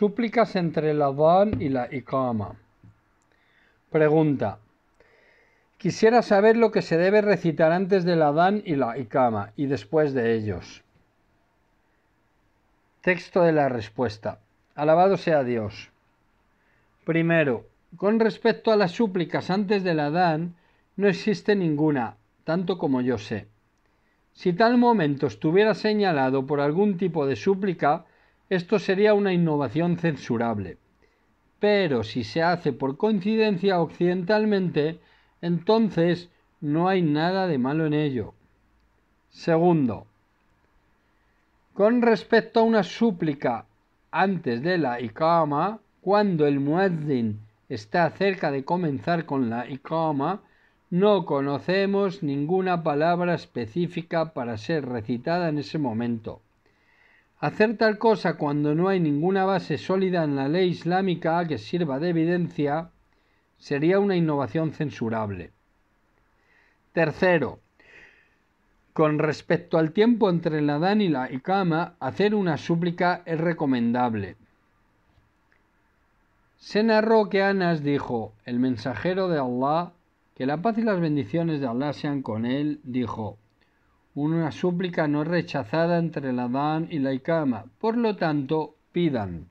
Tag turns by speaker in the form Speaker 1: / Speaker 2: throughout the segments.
Speaker 1: Súplicas entre la Adán y la ikama. Pregunta. Quisiera saber lo que se debe recitar antes de la Adán y la ikama y después de ellos. Texto de la respuesta. Alabado sea Dios. Primero, con respecto a las súplicas antes de la Adán, no existe ninguna, tanto como yo sé. Si tal momento estuviera señalado por algún tipo de súplica, esto sería una innovación censurable. Pero si se hace por coincidencia occidentalmente, entonces no hay nada de malo en ello. Segundo, con respecto a una súplica antes de la ikama, cuando el muezzin está cerca de comenzar con la ikama, no conocemos ninguna palabra específica para ser recitada en ese momento. Hacer tal cosa cuando no hay ninguna base sólida en la ley islámica que sirva de evidencia sería una innovación censurable. Tercero, con respecto al tiempo entre la Dánila y la hacer una súplica es recomendable. Se narró que Anas dijo, el mensajero de Allah, que la paz y las bendiciones de Allah sean con él, dijo, una súplica no rechazada entre la dan y la ikama. Por lo tanto, pidan.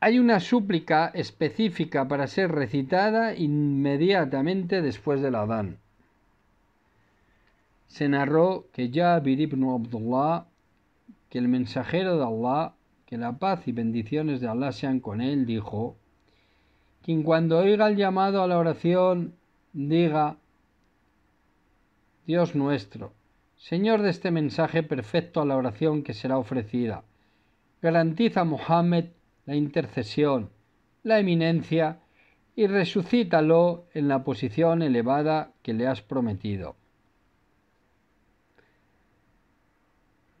Speaker 1: Hay una súplica específica para ser recitada inmediatamente después del Adán. Se narró que Jabir ibn Abdullah, que el mensajero de Allah, que la paz y bendiciones de Allah sean con él, dijo: Quien cuando oiga el llamado a la oración diga: Dios nuestro, Señor de este mensaje perfecto a la oración que será ofrecida, garantiza a Mohammed la intercesión, la eminencia y resucítalo en la posición elevada que le has prometido.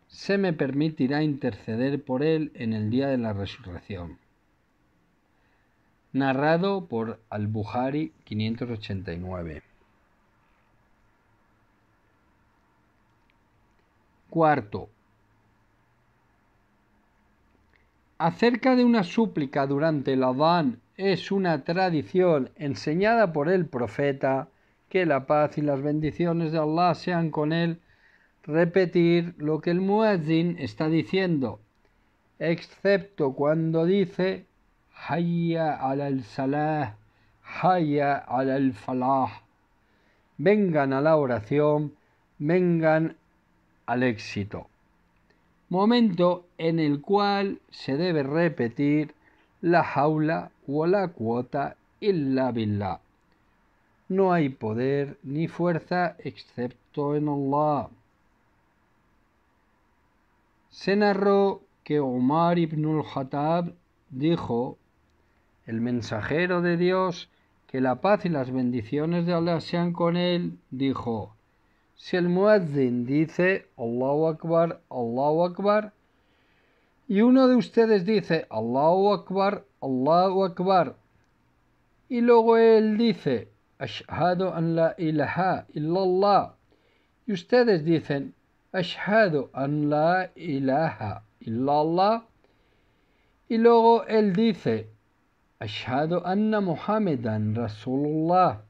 Speaker 1: Se me permitirá interceder por él en el día de la resurrección. Narrado por Al-Bukhari 589. Cuarto, acerca de una súplica durante el Adán es una tradición enseñada por el profeta, que la paz y las bendiciones de Allah sean con él, repetir lo que el muezzin está diciendo, excepto cuando dice Hayya al salah, Hayya al falah. Vengan a la oración, vengan al éxito. Momento en el cual se debe repetir la jaula o la cuota illa billah. No hay poder ni fuerza excepto en Allah. Se narró que Omar ibn al dijo, el mensajero de Dios, que la paz y las bendiciones de Allah sean con él, dijo, si el muadzin dice Allahu Akbar, Allahu Akbar, y uno de ustedes dice Allahu Akbar, Allahu Akbar, y luego él dice Ashhadu an la ilaha illallah, y ustedes dicen Ashhadu an la ilaha illallah, y luego él dice Ashhadu anna Muhammadan Rasulullah,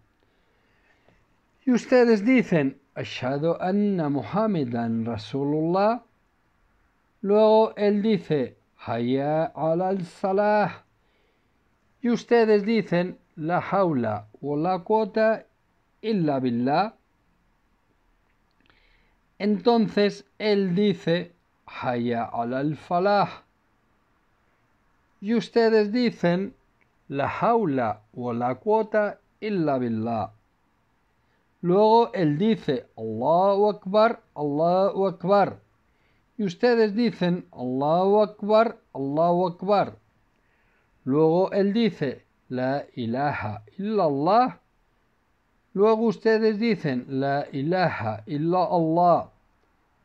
Speaker 1: y ustedes dicen Ashhadu anna Muhammadan Rasulullah. Luego él dice, Hayya al salah. Y ustedes dicen, la jaula o la cuota illa billah. Entonces él dice, Hayya al falah. Y ustedes dicen, la jaula o la cuota illa billah. Luego él dice Allahu Akbar, Allahu Akbar. Y ustedes dicen Allahu Akbar, Allahu Akbar. Luego él dice La ilaha illallah. Luego ustedes dicen La ilaha illallah.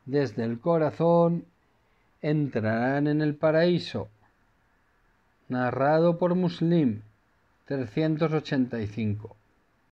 Speaker 1: Desde el corazón entrarán en el paraíso. Narrado por Muslim 385.